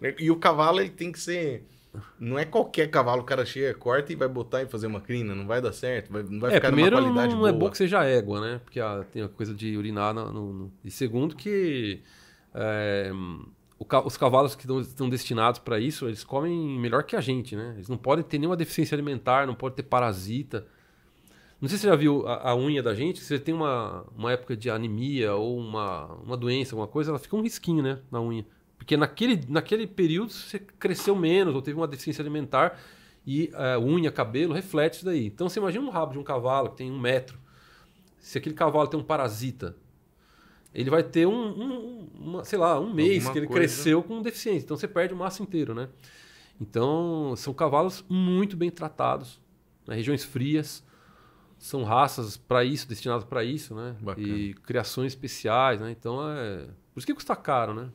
Né? E o cavalo, ele tem que ser. Não é qualquer cavalo o cara chega, corta e vai botar e fazer uma crina, não vai dar certo, vai, não vai é, ficar primeiro, numa qualidade não boa. Não é bom que seja égua, né? Porque a, ah, tem a coisa de urinar. No, no... E segundo, que é, o, os cavalos que estão, estão destinados para isso, eles comem melhor que a gente, né? Eles não podem ter nenhuma deficiência alimentar, não pode ter parasita. Não sei se você já viu a, a unha da gente, se você tem uma, uma época de anemia ou uma, uma doença, alguma coisa, ela fica um risquinho, né? Na unha. Porque naquele, naquele período você cresceu menos ou teve uma deficiência alimentar e eh, unha, cabelo, reflete isso daí. Então você imagina um rabo de um cavalo que tem um metro. Se aquele cavalo tem um parasita, ele vai ter um, um uma, sei lá, um mês Alguma que ele coisa. cresceu com deficiência. Então você perde o massa inteiro, né? Então são cavalos muito bem tratados, né? regiões frias, são raças para isso, destinadas para isso, né? Bacana. E criações especiais, né? Então é por isso que custa caro, né?